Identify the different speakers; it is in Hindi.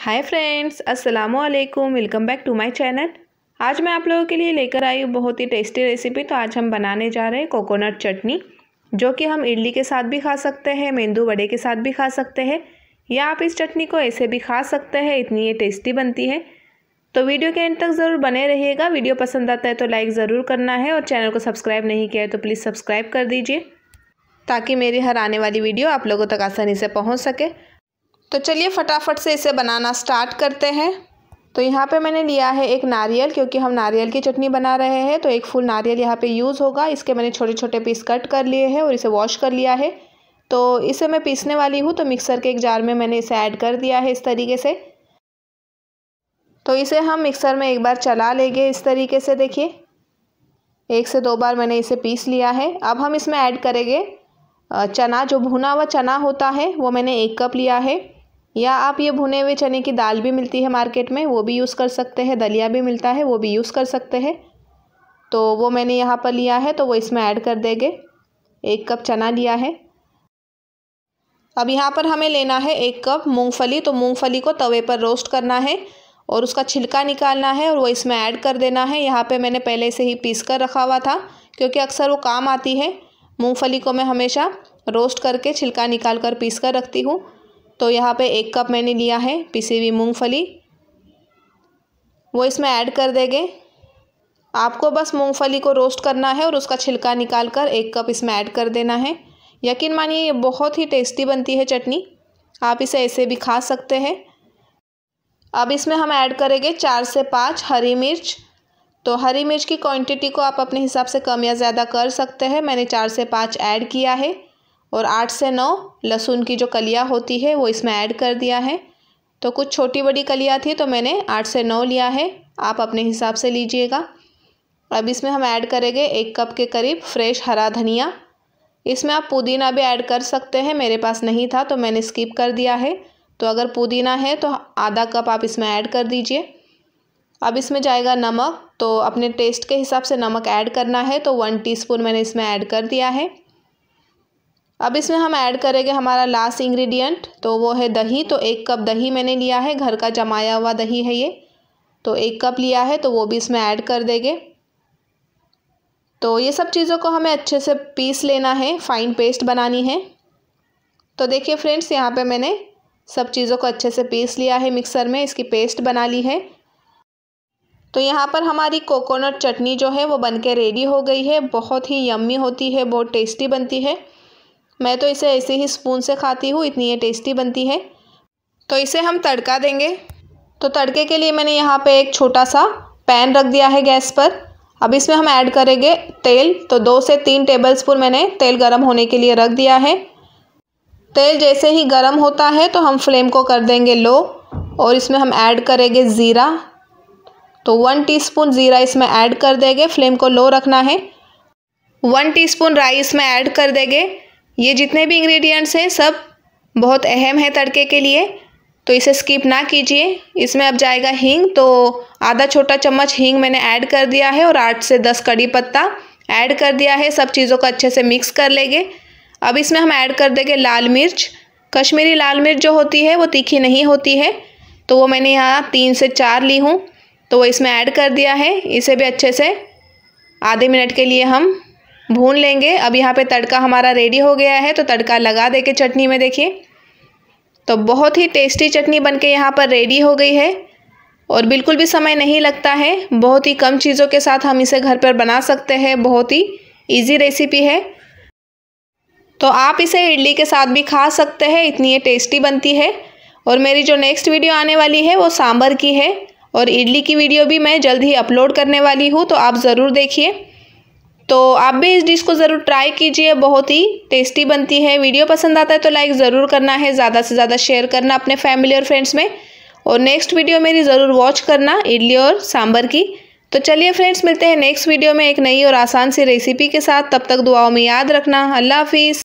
Speaker 1: हाय फ्रेंड्स अस्सलाम वालेकुम welcome back to my channel आज मैं आप लोगों के लिए लेकर आई हूँ बहुत ही टेस्टी रेसिपी तो आज हम बनाने जा रहे हैं कोकोनट चटनी जो कि हम इडली के साथ भी खा सकते हैं मेंदू वड़े के साथ भी खा सकते हैं या आप इस चटनी को ऐसे भी खा सकते हैं इतनी ये टेस्टी बनती है तो वीडियो के एंड तक ज़रूर बने रहिएगा वीडियो पसंद आता है तो लाइक ज़रूर करना है और चैनल को सब्सक्राइब नहीं किया है तो प्लीज़ सब्सक्राइब कर दीजिए ताकि मेरी हर आने वाली वीडियो आप लोगों तक आसानी से पहुँच सके तो चलिए फटाफट से इसे बनाना स्टार्ट करते हैं तो यहाँ पे मैंने लिया है एक नारियल क्योंकि हम नारियल की चटनी बना रहे हैं तो एक फुल नारियल यहाँ पे यूज़ होगा इसके मैंने छोटे छोटे पीस कट कर लिए हैं और इसे वॉश कर लिया है तो इसे मैं पीसने वाली हूँ तो मिक्सर के एक जार में मैंने इसे ऐड कर दिया है इस तरीके से तो इसे हम मिक्सर में एक बार चला लेंगे इस तरीके से देखिए एक से दो बार मैंने इसे पीस लिया है अब हम इसमें ऐड करेंगे चना जो भुना हुआ चना होता है वो मैंने एक कप लिया है या आप ये भुने हुए चने की दाल भी मिलती है मार्केट में वो भी यूज़ कर सकते हैं दलिया भी मिलता है वो भी यूज़ कर सकते हैं तो वो मैंने यहाँ पर लिया है तो वो इसमें ऐड कर देंगे एक कप चना लिया है अब यहाँ पर हमें लेना है एक कप मूंगफली तो मूंगफली को तवे पर रोस्ट करना है और उसका छिलका निकालना है और वो इसमें ऐड कर देना है यहाँ पे मैंने पहले से ही पीस कर रखा हुआ था क्योंकि अक्सर वो काम आती है मूंगफली को मैं हमेशा रोस्ट करके छिलका निकाल कर पीस कर रखती हूँ तो यहाँ पे एक कप मैंने लिया है पिसी हुई मूँगफली वो इसमें ऐड कर देंगे आपको बस मूँगफली को रोस्ट करना है और उसका छिलका निकाल कर एक कप इसमें ऐड कर देना है यकीन मानिए ये बहुत ही टेस्टी बनती है चटनी आप इसे ऐसे भी खा सकते हैं अब इसमें हम ऐड करेंगे चार से पाँच हरी मिर्च तो हरी मिर्च की क्वांटिटी को आप अपने हिसाब से कम या ज़्यादा कर सकते हैं मैंने चार से पाँच ऐड किया है और आठ से नौ लहसुन की जो कलियाँ होती है वो इसमें ऐड कर दिया है तो कुछ छोटी बड़ी कलियाँ थी तो मैंने आठ से नौ लिया है आप अपने हिसाब से लीजिएगा अब इसमें हम ऐड करेंगे एक कप के करीब फ्रेश हरा धनिया इसमें आप पुदीना भी ऐड कर सकते हैं मेरे पास नहीं था तो मैंने स्किप कर दिया है तो अगर पुदीना है तो आधा कप आप इसमें ऐड कर दीजिए अब इसमें जाएगा नमक तो अपने टेस्ट के हिसाब से नमक ऐड करना है तो वन टीस्पून मैंने इसमें ऐड कर दिया है अब इसमें हम ऐड करेंगे हमारा लास्ट इंग्रेडिएंट तो वो है दही तो एक कप दही मैंने लिया है घर का जमाया हुआ दही है ये तो एक कप लिया है तो वो भी इसमें ऐड कर देंगे तो ये सब चीज़ों को हमें अच्छे से पीस लेना है फाइन पेस्ट बनानी है तो देखिए फ्रेंड्स यहाँ पे मैंने सब चीज़ों को अच्छे से पीस लिया है मिक्सर में इसकी पेस्ट बना ली है तो यहाँ पर हमारी कोकोनट चटनी जो है वो बन रेडी हो गई है बहुत ही यम्मी होती है बहुत टेस्टी बनती है मैं तो इसे ऐसे ही स्पून से खाती हूँ इतनी ये टेस्टी बनती है तो इसे हम तड़का देंगे तो तड़के के लिए मैंने यहाँ पे एक छोटा सा पैन रख दिया है गैस पर अब इसमें हम ऐड करेंगे तेल तो दो से तीन टेबल स्पून मैंने तेल गर्म होने के लिए रख दिया है तेल जैसे ही गर्म होता है तो हम फ्लेम को कर देंगे लो और इसमें हम ऐड करेंगे ज़ीरा तो वन टीस्पून ज़ीरा इसमें ऐड कर देंगे फ्लेम को लो रखना है वन टीस्पून राइस में ऐड कर देंगे ये जितने भी इंग्रेडिएंट्स हैं सब बहुत अहम है तड़के के लिए तो इसे स्किप ना कीजिए इसमें अब जाएगा हींग तो आधा छोटा चम्मच हींग मैंने ऐड कर दिया है और आठ से दस कड़ी पत्ता ऐड कर दिया है सब चीज़ों को अच्छे से मिक्स कर लेंगे अब इसमें हम ऐड कर देंगे लाल मिर्च कश्मीरी लाल मिर्च जो होती है वो तीखी नहीं होती है तो वो मैंने यहाँ तीन से चार ली हूँ तो वो इसमें ऐड कर दिया है इसे भी अच्छे से आधे मिनट के लिए हम भून लेंगे अब यहाँ पे तड़का हमारा रेडी हो गया है तो तड़का लगा दे के चटनी में देखिए तो बहुत ही टेस्टी चटनी बन के यहाँ पर रेडी हो गई है और बिल्कुल भी समय नहीं लगता है बहुत ही कम चीज़ों के साथ हम इसे घर पर बना सकते हैं बहुत ही ईजी रेसिपी है तो आप इसे इडली के साथ भी खा सकते हैं इतनी ये टेस्टी बनती है और मेरी जो नेक्स्ट वीडियो आने वाली है वो सांभर की है और इडली की वीडियो भी मैं जल्द ही अपलोड करने वाली हूँ तो आप ज़रूर देखिए तो आप भी इस डिश को ज़रूर ट्राई कीजिए बहुत ही टेस्टी बनती है वीडियो पसंद आता है तो लाइक ज़रूर करना है ज़्यादा से ज़्यादा शेयर करना अपने फैमिली और फ्रेंड्स में और नेक्स्ट वीडियो मेरी ज़रूर वॉच करना इडली और सांभर की तो चलिए फ्रेंड्स मिलते हैं नेक्स्ट वीडियो में एक नई और आसान सी रेसिपी के साथ तब तक दुआओं में याद रखना अल्लाह हाफिज़